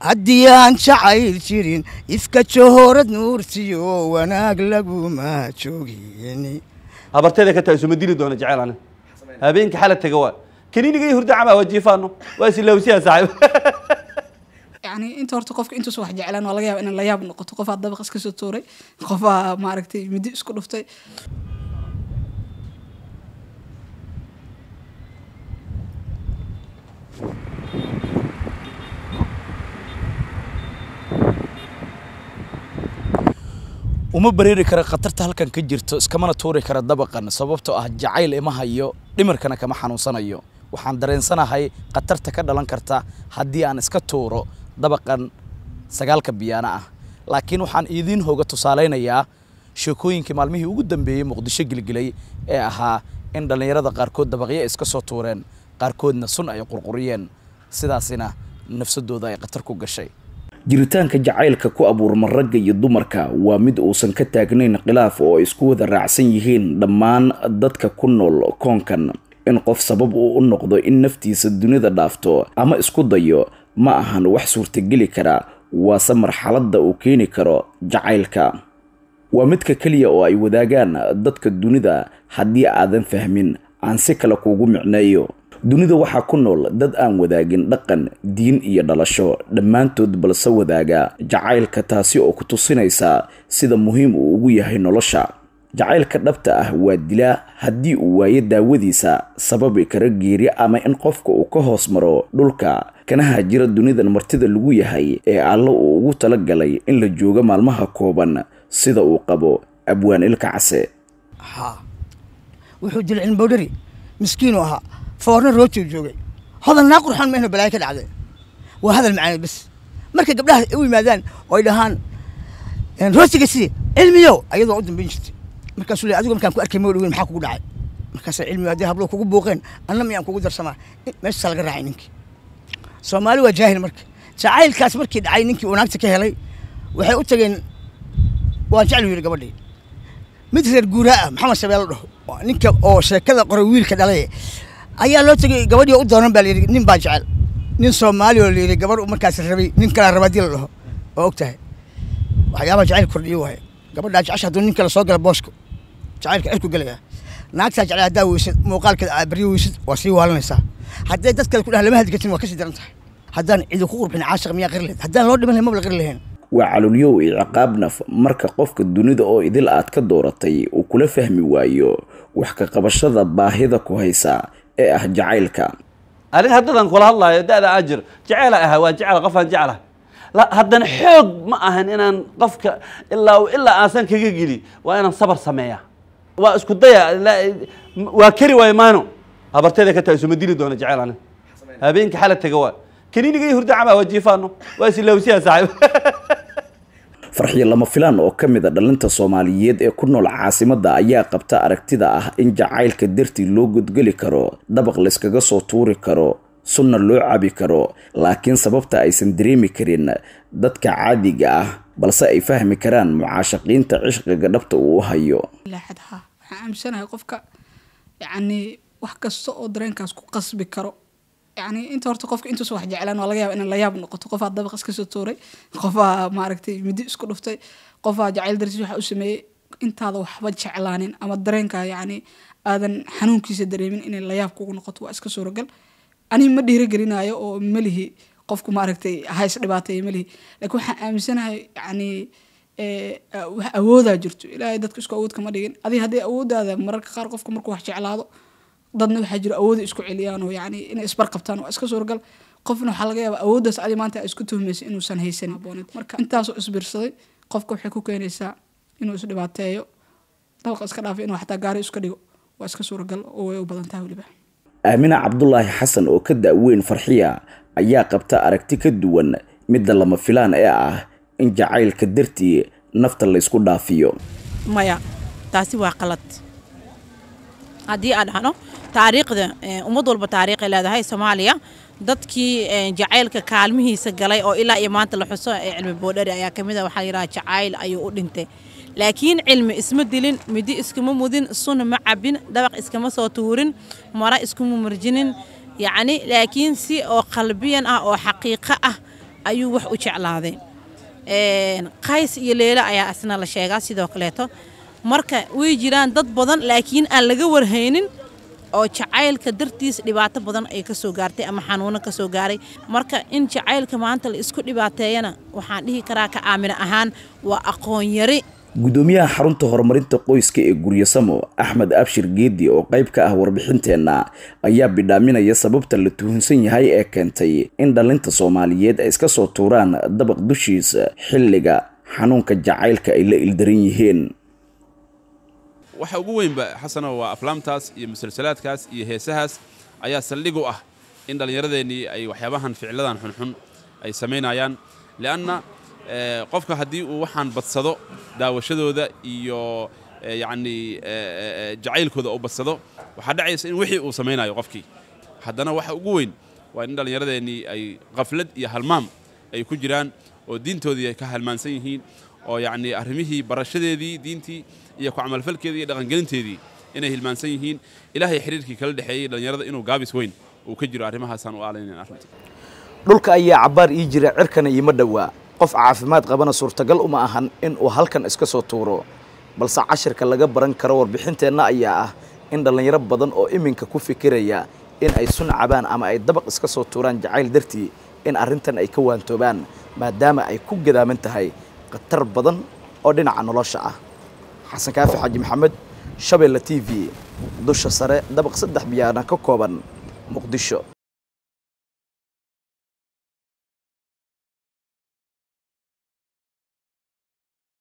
haddii aan jacayl jirin iska johorad nuurtiyo wanaag laguma joogin abarteeda ka tahay suma dili doona jeceel ani habeenka xala taga waa kaniiniga hurda camaa waa jiifaano waa islawsiyaa saaxiib yani inta horta qofka intuusa wax jeclaan waa laga yaba inaan la yaab noqoto qofaa dabaq iska soo tuuray qofaa maaragtay muddo isku dhuftay uma bareeri kara khatarta halkan ka jirto iskamana tuuri kara dabaqan sababtoo ah jacayl ima hayo dhimarkana kama xanuunsanayo waxaan dareensanahay khatarta ka dhalan karta haddii aan iska tuuro dabaqan sagaalka biyaana ah laakiin waxaan iidiin hooga tusaalaynayaa sheekooyinkii maalmihii ugu dambeeyey muqdisho gilgilay ee ahaa in dhallinyarada qaarkood dabaqyo iska soo tuureen qaarkoodna sun ay qurquriyeen sidaasina nafsadooda ay khatar ku gashay jiritaanka jacaylka ku abuurma ragga iyo dumarka waa mid uusan ka taagnayn khilaaf oo ay isku wada raacsan yihiin dhammaan dadka ku nool koonkan in qof sabab uu u noqdo in naftiisa dunida dhaafto ama isku dayo ma ahan wax suurtageli kara waase marxaladda uu keeni karo jacaylka waa midka keliya oo ay wadaagaan dadka dunida haddii aadan fahmin aan si kale kuugu micneeyo dunida waxaa ku nool dad aan wadaagin dhaqan diin iyo dhalasho dhammaantood balse wadaaga jacaylka taasi oo ku tusinaysaa sida muhiim uu ugu yahay nolosha jacaylka dhabta ah waa dilaa haddii uu waayo daawadiisa sababi kara geeri ama in qofka uu ka hoos maro dhulka kanaha jira dunidan martida lagu yahay ee allo uu ugu tala galay in la joogo maalmaha kooban sida uu qabo abwaan ilka wuxuu jilcin bowdhari miskiinu ahaa foorna roojuu joogay hodalnaa qurxan mayna balaayo ka dhacday waa hadal macaane bas marka gabdhaha u yimaadaan oo ay dhahaan roosiga side cilmiyo ayadoo u dambeyn jirtay markaasuu le adigu markaan ku arkay mawdhaweyn maxaa kugu dhacay markaasa cilmiyo haddii hablo kugu buuqeen anna miyaan kugu darsamaa meeshasaa laga raacay ninkii soomaali waa jaahil marka jacaylkaas markii dhacay ninkii uu naagta ka helay waxay u tageen waan jeclu yidhi gabadhii mid reer guuraa ah maxamed shabeelo dhaho ninka oo sheekada qoray wiilka dhalay ayaa loo tegay gabadhii u doonan baa layidhi nin baa jecel nin soomaali oo layidhi gabadh markaas rabay nin kalaa rabaa dii la dhaho oo og waxyaabaa jacayl kordhiyo waay gabadhaa jecesha hadduu nin kale soo gala booska jacaylka cirku gelaya naagtaa jecel haddaa weysad muuqaalkeeda aabaryo weysad waa sii waalanaysaa hadday dad kale ku dhah lama hadli kartin waa kasii daran tahay haddaan cidi ku qurxin caashiq miyaa qari lahayd haddaan loo dhiman lahay maba la lahayn waa calulyow iyo ciqaab naf marka qofka dunida oo idil aad ka dooratay uu kula fahmi waayo wax ka qabashada baahida ku haysaa ee ah jacaylka arin haddadaan kula hadlayo da'da da ajir jacayla aha waa jecela qofaan jeclaha haddana xoog ma ahan inaan qofka ilaa ilaa aansan kaga geli waa inaan sabar sameeya waa isku daya waa keri waayo maano habarteeda ka tahay ma dili doona jecel ani habeenka xala tega waa kaniniga iyo hurda cama waa jiifaano waa isilawsiyaa saaxiib farxiyo lama filaan oo ka mid a ah dhalinta soomaaliyeed ee ku nool caasimadda ayaa qabta aragtida ah in jacaylka dartii loo gudgeli karo dabaq layskaga soo tuuri karo sunna loo cabi karo laakiin sababta aysan dareemi karin dadka caadiga ah balse ay fahmi karaan mucaashaqiinta cishqiga dhabta uu hayo waxaan aaminsanahay qofka yacnii wax kasta oo dareenkaas ku qasbi karo yani inta horta qofka intuus wax jeclaan waa laga yaaba inaan la yaab noqoto qofaa dabaq iska soo tuuray qofaa maaragtay midi isku dhuftay qofaa jacayl dartiis waxa u sameeyey intaada waxba jeclaanin ama dareenka yani aadan xanuunkiisa dareemin inay la yaab kugu noqoto waa iska suuragal ani ma dhiiragelinayo oo melihi qofku maaragtay hays dhibaateeya melihi laakiin waxaan aaminsanahay yani wax awoodaa jirto ilaahay dadka isku awood kama dhigin adiga haddii awoodaada mararka qaar qofka markuu wax jeclaado dadna waxaa jiro awooda isku celiyaan yani inay isbarqabtaan waa iska suurgal qofna waxaa laga yaabaa awooddaas adi maanta a isku tuhmaysay inuusan haysanin marka intaasoo isbiirsaday qofka waxay ku keenaysaa inuu isdhibaateeyo dalqa iska dhaafay inuu xataa gaari iska dhigo waa iska suuragal oo way u badan tahay weliba aamina cabdulaahi xasan oo ka da-weyn farxiya ayaa qabta aragti ka duwan midda lama filaan ee ah in jacaylka dartii nafta laysku dhaafiyo maya taasi waa qalad haddii aan dhahno taariikhda eh, ummad walba taariikhay leedahay soomaaliya dadkii eh, jacaylka kaalmihiisa galay oo ilaa iyo maanta la xuso ee eh, cilmi boodhari ayaa ka mid a ah. waxaa yidhaha jacayl ayuu u dhintay laakiin cilmi isma dilin midi iskuma mudin sunna ma cabin dabaq iskama soo tuurin mara iskuma murjinin yacni laakiin si oo qalbiyan ah oo xaqiiqo ah ayuu wax u jeclaaday qays iyo leelo ayaa asna la sheegaa sidoo kaleeto marka way jiraan dad badan laakiin aan laga warhaynin oo jacaylka dartiis dhibaato badan ay kasoo gaartay ama xanuuno kasoo gaaray marka in jacaylka maanta la isku dhibaateeyana waxaan dhihi karaa ka aamin ahaan waa aqoonyari gudoomiyaha xarunta horumarinta qoyska ee guryasamo axmed abshir geedi oo qayb ka ah warbixinteenna ayaa bidhaaminaya sababta la tuhunsan yahay ee keentay in dhallinta soomaaliyeed ay iska soo tuuraan dabaq dushiisa xilliga xanuunka jacaylka ay la ildaran yihiin waxa ugu weynba xasano waa aflaamtaas iyo musalsalaadkaas iyo heesahaas ayaa saldhig u ah in dhallinyaradeennii ay waxyaabahan ficiladan xunxun ay samaynayaan leanna eh, qofka haddii uu waxaan badsado daawashadooda iyo eh, yacnii eh, jacaylkooda uu badsado waxaa dhacaysa in wixii uu samaynayo qofkii haddana waxa ugu weyn waa in dhallinyaradeennii ay qaflad iyo halmaam ay ku jiraan oo diintoodii ay ka halmaansan yihiin oo yacnii arrimihii barashadeedii diintii iyo ku camalfalkeedii iyo dhaqangelinteedii inay hilmaansan yihiin ilaahay xiriirkii kala dhexeeyey dhallinyarada inuu gaabis weyn uu ka jiro arrimahaasaan u aalaynayn arrinta dhulka ayaa cabbaar ii jira cirkana iima dhowaa qof caafimaad qabana suurtagal uma ahan in uu halkan iska soo tuuro balse cashirka laga baran karo warbixinteenna ayaa ah in dhallinyaro badan oo iminka ku fikiraya in ay sun cabaan ama ay dabaq iska soo tuuraan jacayl dartii in arrintan ay ka waantoobaan maadaama ay ku gadaaman tahay khatar badan oo dhinaca nolosha ah xasan kaafi xaaji maxamed shabeella t v dusha sare dabaq saddex biyaana ka kooban muqdisho